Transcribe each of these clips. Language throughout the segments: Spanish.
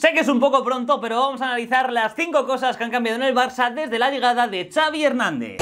Sé que es un poco pronto, pero vamos a analizar las 5 cosas que han cambiado en el Barça desde la llegada de Xavi Hernández.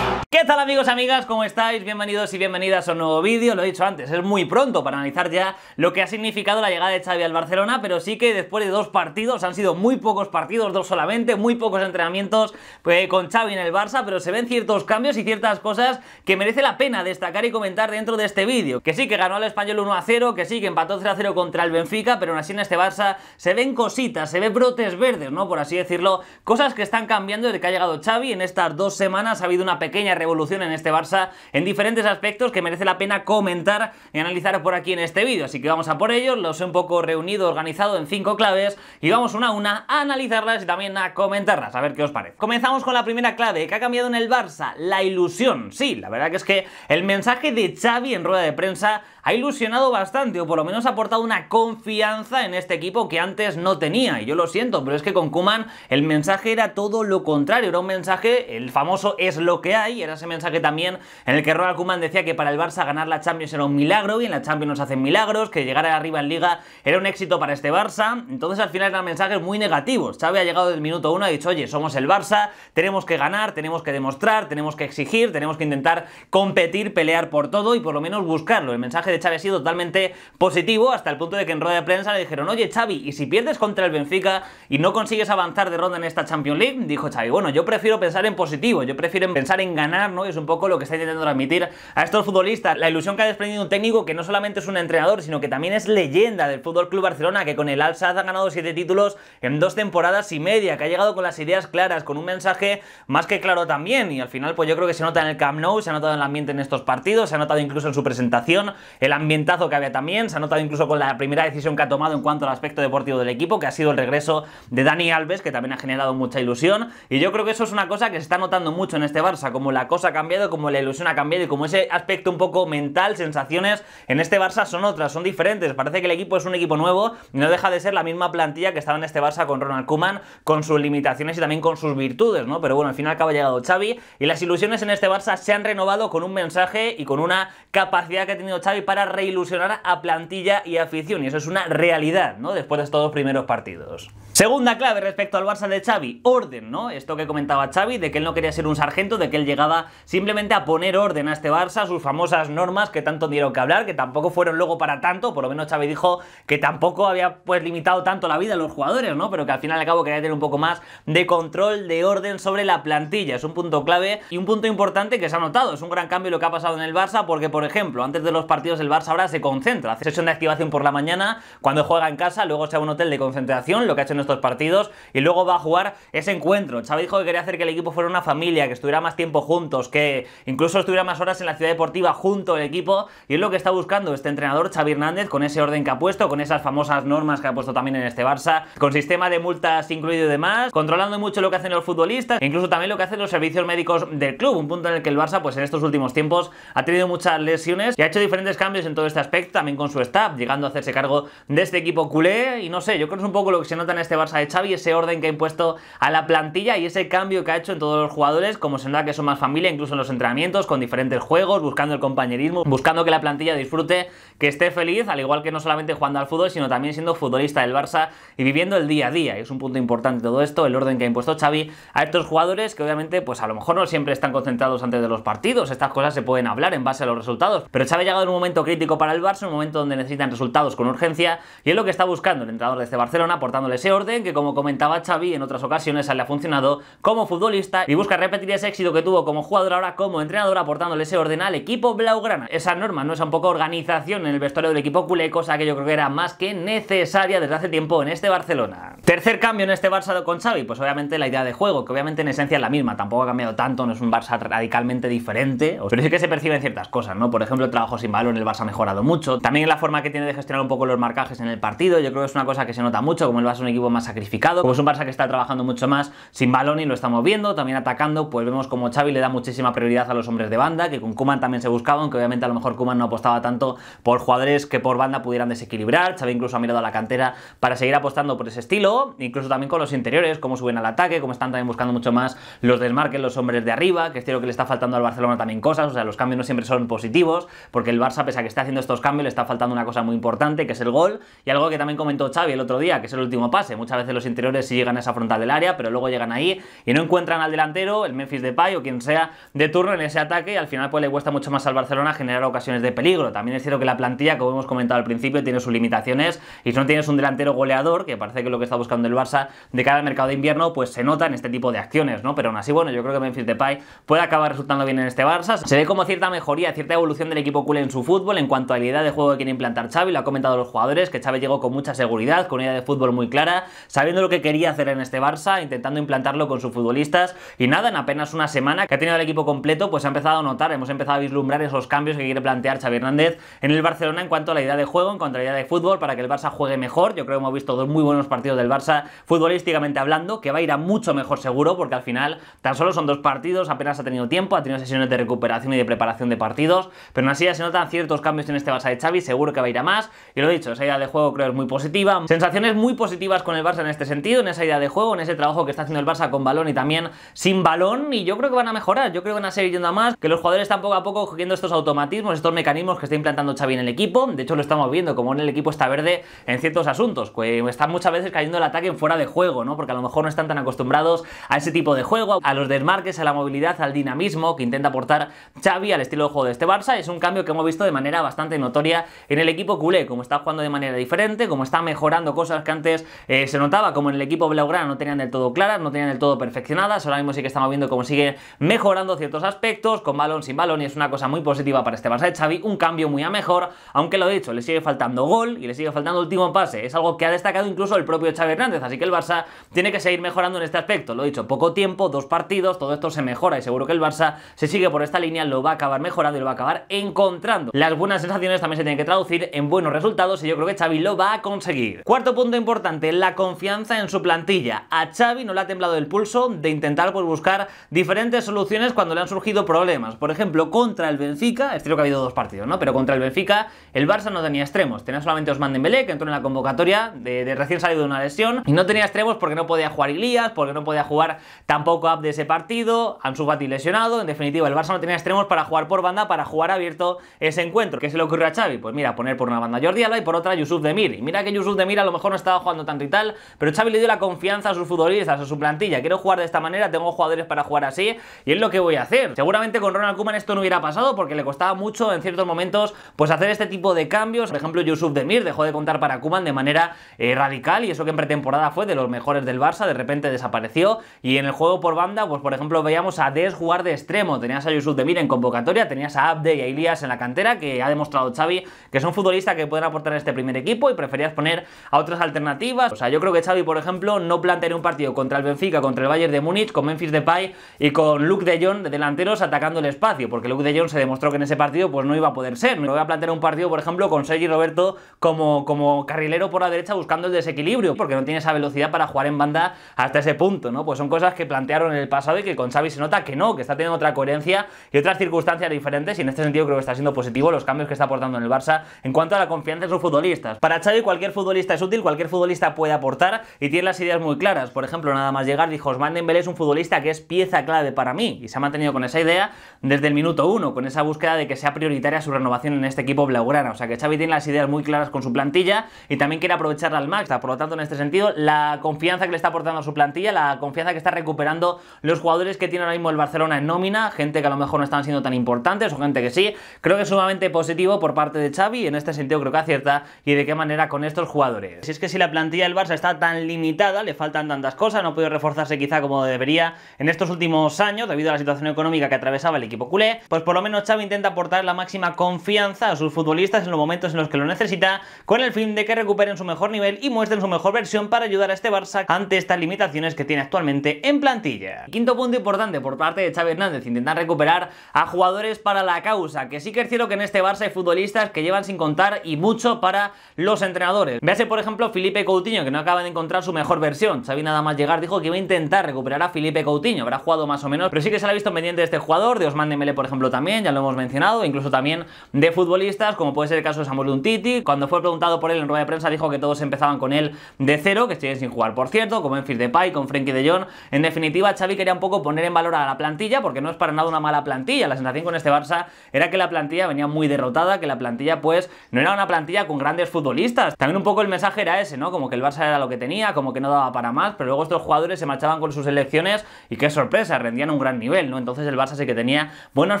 ¿Qué tal amigos, amigas? ¿Cómo estáis? Bienvenidos y bienvenidas a un nuevo vídeo. Lo he dicho antes, es muy pronto para analizar ya lo que ha significado la llegada de Xavi al Barcelona, pero sí que después de dos partidos, han sido muy pocos partidos, dos solamente, muy pocos entrenamientos pues, con Xavi en el Barça, pero se ven ciertos cambios y ciertas cosas que merece la pena destacar y comentar dentro de este vídeo. Que sí, que ganó al Español 1-0, que sí, que empató 3-0 contra el Benfica, pero aún así en este Barça se ven cositas, se ven brotes verdes, ¿no? Por así decirlo, cosas que están cambiando desde que ha llegado Xavi. En estas dos semanas ha habido una pequeña evolución en este Barça en diferentes aspectos que merece la pena comentar y analizar por aquí en este vídeo. Así que vamos a por ellos, los he un poco reunido, organizado en cinco claves y vamos una a una a analizarlas y también a comentarlas, a ver qué os parece. Comenzamos con la primera clave que ha cambiado en el Barça, la ilusión. Sí, la verdad que es que el mensaje de Xavi en rueda de prensa ha ilusionado bastante o por lo menos ha aportado una confianza en este equipo que antes no tenía y yo lo siento, pero es que con Kuman el mensaje era todo lo contrario, era un mensaje, el famoso es lo que hay, era ese mensaje también en el que Ronald Koeman decía que para el Barça ganar la Champions era un milagro y en la Champions nos hacen milagros, que llegar arriba en Liga era un éxito para este Barça. Entonces al final eran mensajes muy negativos. Xavi ha llegado del minuto uno ha dicho, oye, somos el Barça, tenemos que ganar, tenemos que demostrar, tenemos que exigir, tenemos que intentar competir, pelear por todo y por lo menos buscarlo. El mensaje de Xavi ha sido totalmente positivo hasta el punto de que en rueda de prensa le dijeron, oye Xavi, ¿y si pierdes contra el Benfica y no consigues avanzar de ronda en esta Champions League? Dijo Xavi, bueno, yo prefiero pensar en positivo, yo prefiero pensar en ganar ¿no? Y es un poco lo que está intentando transmitir a estos futbolistas. La ilusión que ha desprendido un técnico que no solamente es un entrenador, sino que también es leyenda del Fútbol Club Barcelona, que con el alza ha ganado siete títulos en dos temporadas y media, que ha llegado con las ideas claras, con un mensaje más que claro también. Y al final, pues yo creo que se nota en el Camp Nou, se ha notado en el ambiente en estos partidos, se ha notado incluso en su presentación, el ambientazo que había también, se ha notado incluso con la primera decisión que ha tomado en cuanto al aspecto deportivo del equipo, que ha sido el regreso de Dani Alves, que también ha generado mucha ilusión. Y yo creo que eso es una cosa que se está notando mucho en este Barça, como la cosa ha cambiado, como la ilusión ha cambiado y como ese aspecto un poco mental, sensaciones, en este Barça son otras, son diferentes. Parece que el equipo es un equipo nuevo y no deja de ser la misma plantilla que estaba en este Barça con Ronald Kuman, con sus limitaciones y también con sus virtudes, ¿no? Pero bueno, al final acaba llegado Xavi y las ilusiones en este Barça se han renovado con un mensaje y con una capacidad que ha tenido Xavi para reilusionar a plantilla y afición. Y eso es una realidad, ¿no? Después de estos dos primeros partidos. Segunda clave respecto al Barça de Xavi, orden, ¿no? Esto que comentaba Xavi, de que él no quería ser un sargento, de que él llegaba simplemente a poner orden a este Barça, sus famosas normas que tanto dieron que hablar, que tampoco fueron luego para tanto, por lo menos Xavi dijo que tampoco había pues limitado tanto la vida de los jugadores, ¿no? Pero que al final y al cabo quería tener un poco más de control, de orden sobre la plantilla, es un punto clave y un punto importante que se ha notado, es un gran cambio lo que ha pasado en el Barça porque, por ejemplo, antes de los partidos el Barça ahora se concentra, hace sesión de activación por la mañana, cuando juega en casa, luego se va a un hotel de concentración, lo que ha hecho en estos partidos, y luego va a jugar ese encuentro. Xavi dijo que quería hacer que el equipo fuera una familia, que estuviera más tiempo juntos, que incluso estuviera más horas en la ciudad deportiva junto al equipo, y es lo que está buscando este entrenador Xavi Hernández con ese orden que ha puesto, con esas famosas normas que ha puesto también en este Barça, con sistema de multas incluido y demás, controlando mucho lo que hacen los futbolistas, e incluso también lo que hacen los servicios médicos del club, un punto en el que el Barça pues en estos últimos tiempos ha tenido muchas lesiones y ha hecho diferentes cambios en todo este aspecto, también con su staff, llegando a hacerse cargo de este equipo culé, y no sé, yo creo que es un poco lo que se nota en este Barça de Xavi, ese orden que ha impuesto a la plantilla y ese cambio que ha hecho en todos los jugadores, como se nota que son más famosos incluso en los entrenamientos, con diferentes juegos, buscando el compañerismo, buscando que la plantilla disfrute, que esté feliz, al igual que no solamente jugando al fútbol, sino también siendo futbolista del Barça y viviendo el día a día. Y es un punto importante todo esto, el orden que ha impuesto Xavi a estos jugadores que obviamente pues a lo mejor no siempre están concentrados antes de los partidos, estas cosas se pueden hablar en base a los resultados, pero Xavi ha llegado en un momento crítico para el Barça, un momento donde necesitan resultados con urgencia y es lo que está buscando el entrenador de este Barcelona aportándole ese orden que como comentaba Xavi en otras ocasiones le ha funcionado como futbolista y busca repetir ese éxito que tuvo como jugador, ahora como entrenador, aportándole ese orden al equipo blaugrana. Esa norma, ¿no? es un poco organización en el vestuario del equipo culé, cosa que yo creo que era más que necesaria desde hace tiempo en este Barcelona. Tercer cambio en este Barça con Xavi, pues obviamente la idea de juego, que obviamente en esencia es la misma, tampoco ha cambiado tanto, no es un Barça radicalmente diferente, pero sí que se perciben ciertas cosas, ¿no? Por ejemplo, el trabajo sin balón, el Barça ha mejorado mucho, también la forma que tiene de gestionar un poco los marcajes en el partido, yo creo que es una cosa que se nota mucho, como el Barça es un equipo más sacrificado, como es un Barça que está trabajando mucho más sin balón y lo estamos viendo, también atacando, pues vemos como Xavi le da muchísima prioridad a los hombres de banda, que con Kuman también se buscaban, que obviamente a lo mejor Kuman no apostaba tanto por jugadores que por banda pudieran desequilibrar. Xavi incluso ha mirado a la cantera para seguir apostando por ese estilo, incluso también con los interiores, como suben al ataque, como están también buscando mucho más los desmarques, los hombres de arriba, que es cierto que le está faltando al Barcelona también cosas, o sea, los cambios no siempre son positivos, porque el Barça, pese a que está haciendo estos cambios, le está faltando una cosa muy importante, que es el gol, y algo que también comentó Xavi el otro día, que es el último pase. Muchas veces los interiores sí llegan a esa frontal del área, pero luego llegan ahí y no encuentran al delantero, el Memphis Depay o quien sea de turno en ese ataque y al final pues le cuesta mucho más al Barcelona generar ocasiones de peligro. También es cierto que la plantilla, como hemos comentado al principio, tiene sus limitaciones y si no tienes un delantero goleador, que parece que es lo que está buscando el Barça de cada mercado de invierno, pues se nota en este tipo de acciones, ¿no? Pero aún así, bueno, yo creo que Memphis Depay puede acabar resultando bien en este Barça. Se ve como cierta mejoría, cierta evolución del equipo culé en su fútbol en cuanto a la idea de juego que quiere implantar Xavi, lo ha comentado los jugadores, que Xavi llegó con mucha seguridad, con una idea de fútbol muy clara, sabiendo lo que quería hacer en este Barça, intentando implantarlo con sus futbolistas y nada, en apenas una semana que ha tenido el equipo completo, pues ha empezado a notar, hemos empezado a vislumbrar esos cambios que quiere plantear Xavi Hernández en el Barcelona en cuanto a la idea de juego, en cuanto a la idea de fútbol, para que el Barça juegue mejor. Yo creo que hemos visto dos muy buenos partidos del Barça futbolísticamente hablando, que va a ir a mucho mejor seguro, porque al final tan solo son dos partidos, apenas ha tenido tiempo, ha tenido sesiones de recuperación y de preparación de partidos, pero aún así ya se notan ciertos cambios en este Barça de Xavi, seguro que va a ir a más. Y lo dicho, esa idea de juego creo es muy positiva. Sensaciones muy positivas con el Barça en este sentido, en esa idea de juego, en ese trabajo que está haciendo el Barça con balón y también sin balón, y yo creo que van a mejorar yo creo que van a seguir yendo a más, que los jugadores están poco a poco cogiendo estos automatismos, estos mecanismos que está implantando Xavi en el equipo. De hecho, lo estamos viendo, como en el equipo está verde en ciertos asuntos. Pues están muchas veces cayendo el ataque fuera de juego, ¿no? Porque a lo mejor no están tan acostumbrados a ese tipo de juego, a los desmarques, a la movilidad, al dinamismo que intenta aportar Xavi al estilo de juego de este Barça. Es un cambio que hemos visto de manera bastante notoria en el equipo culé, como está jugando de manera diferente, como está mejorando cosas que antes eh, se notaba, como en el equipo blaugrana no tenían del todo claras, no tenían del todo perfeccionadas. Ahora mismo sí que estamos viendo cómo sigue mejorando ciertos aspectos, con balón, sin balón, y es una cosa muy positiva para este Barça de Xavi, un cambio muy a mejor, aunque lo he dicho, le sigue faltando gol y le sigue faltando último pase, es algo que ha destacado incluso el propio Xavi Hernández, así que el Barça tiene que seguir mejorando en este aspecto, lo he dicho, poco tiempo, dos partidos, todo esto se mejora y seguro que el Barça se sigue por esta línea, lo va a acabar mejorando y lo va a acabar encontrando. Las buenas sensaciones también se tienen que traducir en buenos resultados y yo creo que Xavi lo va a conseguir. Cuarto punto importante, la confianza en su plantilla. A Xavi no le ha temblado el pulso de intentar pues, buscar diferentes soluciones cuando le han surgido problemas. Por ejemplo, contra el Benfica, es cierto que ha habido dos partidos, ¿no? Pero contra el Benfica, el Barça no tenía extremos. Tenía solamente Osman Dembélé, que entró en la convocatoria de, recién salido de una lesión. Y no tenía extremos porque no podía jugar Ilías, porque no podía jugar tampoco Up de ese partido, Ansu Fati lesionado. En definitiva, el Barça no tenía extremos para jugar por banda, para jugar abierto ese encuentro. ¿Qué se le ocurrió a Xavi? Pues mira, poner por una banda Jordi Alba y por otra Yusuf Demir. Y mira que Yusuf Demir a lo mejor no estaba jugando tanto y tal, pero Xavi le dio la confianza a sus futbolistas, a su plantilla. Quiero jugar de esta manera, tengo jugadores para jugar así. Y él lo que voy a hacer. Seguramente con Ronald Koeman esto no hubiera pasado porque le costaba mucho en ciertos momentos pues hacer este tipo de cambios. Por ejemplo, Yusuf Demir dejó de contar para Koeman de manera eh, radical y eso que en pretemporada fue de los mejores del Barça, de repente desapareció y en el juego por banda, pues por ejemplo veíamos a Des jugar de extremo, tenías a Yusuf Demir en convocatoria, tenías a Abde y a Ilias en la cantera que ha demostrado Xavi que son futbolistas que pueden aportar a este primer equipo y preferías poner a otras alternativas. O sea, yo creo que Xavi, por ejemplo, no plantearía un partido contra el Benfica, contra el Bayern de Múnich, con Memphis Depay y con Luke de de delanteros atacando el espacio, porque Luke de Jong se demostró que en ese partido pues no iba a poder ser. Me voy a plantear un partido, por ejemplo, con Sergi Roberto como, como carrilero por la derecha buscando el desequilibrio, porque no tiene esa velocidad para jugar en banda hasta ese punto, ¿no? Pues son cosas que plantearon en el pasado y que con Xavi se nota que no, que está teniendo otra coherencia y otras circunstancias diferentes y en este sentido creo que está siendo positivo los cambios que está aportando en el Barça en cuanto a la confianza en sus futbolistas. Para Xavi cualquier futbolista es útil, cualquier futbolista puede aportar y tiene las ideas muy claras. Por ejemplo, nada más llegar dijo, Osman Dembélé es un futbolista que es pieza clave para mí y se ha mantenido con esa idea desde el minuto uno, con esa búsqueda de que sea prioritaria su renovación en este equipo blaugrana. O sea que Xavi tiene las ideas muy claras con su plantilla y también quiere aprovecharla al máximo. Por lo tanto, en este sentido, la confianza que le está aportando a su plantilla, la confianza que está recuperando los jugadores que tiene ahora mismo el Barcelona en nómina, gente que a lo mejor no están siendo tan importantes o gente que sí, creo que es sumamente positivo por parte de Xavi, en este sentido creo que acierta y de qué manera con estos jugadores. Si es que si la plantilla del Barça está tan limitada, le faltan tantas cosas, no puede reforzarse quizá como debería en estos últimos años debido la situación económica que atravesaba el equipo culé, pues por lo menos Xavi intenta aportar la máxima confianza a sus futbolistas en los momentos en los que lo necesita, con el fin de que recuperen su mejor nivel y muestren su mejor versión para ayudar a este Barça ante estas limitaciones que tiene actualmente en plantilla. Quinto punto importante por parte de Xavi Hernández, intentar recuperar a jugadores para la causa, que sí que es cierto que en este Barça hay futbolistas que llevan sin contar y mucho para los entrenadores. Véase por ejemplo Felipe Coutinho, que no acaba de encontrar su mejor versión. Xavi nada más llegar dijo que iba a intentar recuperar a Felipe Coutinho, habrá jugado más o menos, pero sí que se la ha visto pendiente de este jugador, de Osman Dembélé, por ejemplo, también, ya lo hemos mencionado, incluso también de futbolistas, como puede ser el caso de Samuel Untiti. Cuando fue preguntado por él en rueda de prensa, dijo que todos empezaban con él de cero, que siguen sin jugar, por cierto, como en de Depay, con Frenkie de Jong. En definitiva, Xavi quería un poco poner en valor a la plantilla, porque no es para nada una mala plantilla. La sensación con este Barça era que la plantilla venía muy derrotada, que la plantilla, pues, no era una plantilla con grandes futbolistas. También un poco el mensaje era ese, ¿no? Como que el Barça era lo que tenía, como que no daba para más, pero luego estos jugadores se marchaban con sus elecciones y qué sorpresa, rendían un gran nivel. Entonces el Barça sí que tenía buenos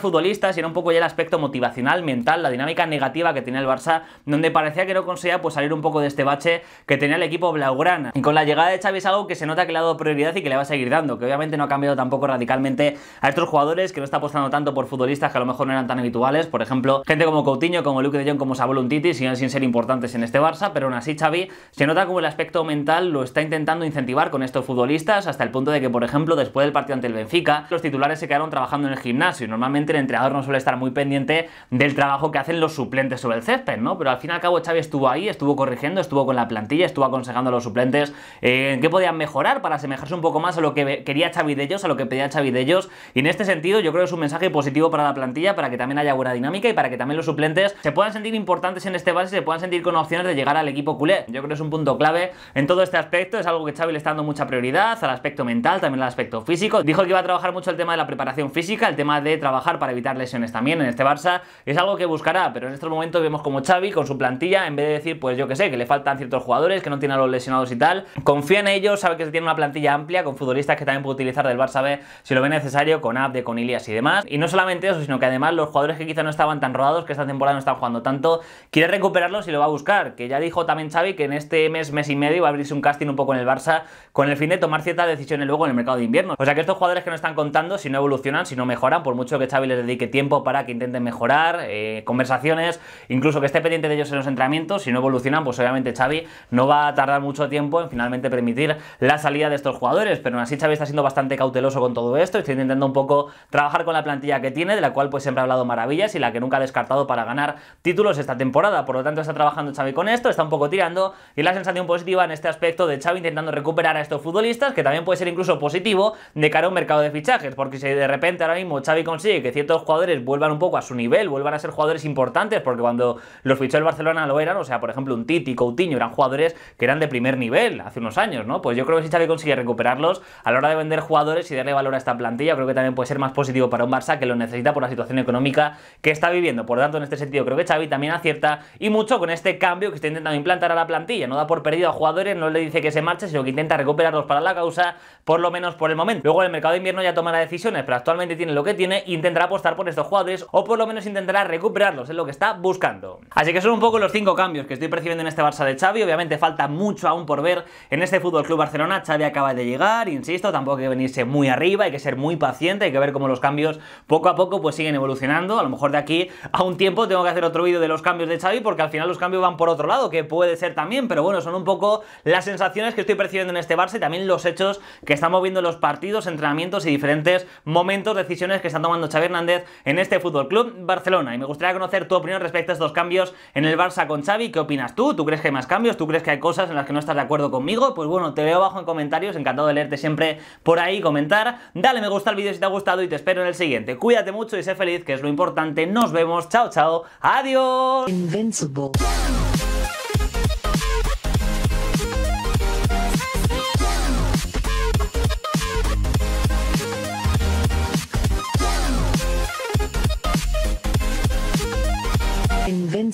futbolistas y era un poco ya el aspecto motivacional, mental, la dinámica negativa que tenía el Barça, donde parecía que no conseguía pues salir un poco de este bache que tenía el equipo blaugrana. Y con la llegada de Xavi es algo que se nota que le ha dado prioridad y que le va a seguir dando, que obviamente no ha cambiado tampoco radicalmente a estos jugadores, que no está apostando tanto por futbolistas que a lo mejor no eran tan habituales, por ejemplo, gente como Coutinho, como Luke de Jong, como Saboluntiti, siguen sin ser importantes en este Barça, pero aún así Xavi se nota como el aspecto mental lo está intentando incentivar con estos futbolistas hasta el punto de que, por ejemplo, después del partido ante el Benfica, los titulares se quedaron trabajando en el gimnasio. Normalmente el entrenador no suele estar muy pendiente del trabajo que hacen los suplentes sobre el césped, ¿no? Pero al fin y al cabo Xavi estuvo ahí, estuvo corrigiendo, estuvo con la plantilla, estuvo aconsejando a los suplentes en eh, qué podían mejorar para asemejarse un poco más a lo que quería Xavi de ellos, a lo que pedía Xavi de ellos. Y en este sentido yo creo que es un mensaje positivo para la plantilla, para que también haya buena dinámica y para que también los suplentes se puedan sentir importantes en este base, se puedan sentir con opciones de llegar al equipo culé. Yo creo que es un punto clave en todo este aspecto, es algo que Xavi le está dando mucha prioridad, al aspecto mental, también al aspecto físico. Dijo que iba a trabajar mucho el tema de la preparación física, el tema de trabajar para evitar lesiones también en este Barça, es algo que buscará, pero en estos momentos vemos como Xavi con su plantilla, en vez de decir, pues yo que sé, que le faltan ciertos jugadores, que no tiene a los lesionados y tal, confía en ellos, sabe que se tiene una plantilla amplia con futbolistas que también puede utilizar del Barça B si lo ve necesario, con Abde, con Ilias y demás. Y no solamente eso, sino que además los jugadores que quizá no estaban tan rodados, que esta temporada no están jugando tanto, quiere recuperarlos y lo va a buscar, que ya dijo también Xavi que en este mes, mes y medio va a abrirse un casting un poco en el Barça con el fin de tomar ciertas decisiones luego en el mercado de invierno. O sea que estos jugadores que no están contando si no evolucionan, si no mejoran, por mucho que Xavi les dedique tiempo para que intenten mejorar, eh, conversaciones, incluso que esté pendiente de ellos en los entrenamientos, si no evolucionan, pues obviamente Xavi no va a tardar mucho tiempo en finalmente permitir la salida de estos jugadores, pero aún así Xavi está siendo bastante cauteloso con todo esto, está intentando un poco trabajar con la plantilla que tiene, de la cual pues siempre ha hablado maravillas y la que nunca ha descartado para ganar títulos esta temporada, por lo tanto está trabajando Xavi con esto, está un poco tirando, y la sensación positiva en este aspecto de Xavi intentando recuperar a estos futbolistas, que también puede ser incluso positivo de cara a un mercado de fichajes, porque si de repente ahora mismo Xavi consigue que ciertos jugadores vuelvan un poco a su nivel, vuelvan a ser jugadores importantes, porque cuando los fichó el Barcelona lo eran, o sea, por ejemplo, un Titi, Coutinho, eran jugadores que eran de primer nivel hace unos años, ¿no? Pues yo creo que si Xavi consigue recuperarlos a la hora de vender jugadores y darle valor a esta plantilla, creo que también puede ser más positivo para un Barça que lo necesita por la situación económica que está viviendo. Por tanto, en este sentido, creo que Xavi también acierta y mucho con este cambio que está intentando implantar a la plantilla. No da por perdido a jugadores, no le dice que se marche, sino que intenta recuperarlos para la causa, por lo menos por el momento. Luego el mercado de invierno ya tomará decisiones pero actualmente tiene lo que tiene, intentará apostar por estos jugadores o por lo menos intentará recuperarlos, es lo que está buscando. Así que son un poco los cinco cambios que estoy percibiendo en este Barça de Xavi, obviamente falta mucho aún por ver en este Fútbol Club Barcelona, Xavi acaba de llegar, insisto, tampoco hay que venirse muy arriba, hay que ser muy paciente, hay que ver cómo los cambios poco a poco pues siguen evolucionando, a lo mejor de aquí a un tiempo tengo que hacer otro vídeo de los cambios de Xavi porque al final los cambios van por otro lado, que puede ser también, pero bueno, son un poco las sensaciones que estoy percibiendo en este Barça y también los hechos que estamos viendo en los partidos, entrenamientos y diferentes momentos, decisiones que está tomando Xavi Hernández en este Fútbol Club Barcelona. Y me gustaría conocer tu opinión respecto a estos cambios en el Barça con Xavi. ¿Qué opinas tú? ¿Tú crees que hay más cambios? ¿Tú crees que hay cosas en las que no estás de acuerdo conmigo? Pues bueno, te veo abajo en comentarios. Encantado de leerte siempre por ahí, comentar. Dale me gusta al vídeo si te ha gustado y te espero en el siguiente. Cuídate mucho y sé feliz, que es lo importante. Nos vemos. Chao, chao. Adiós.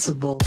sensible.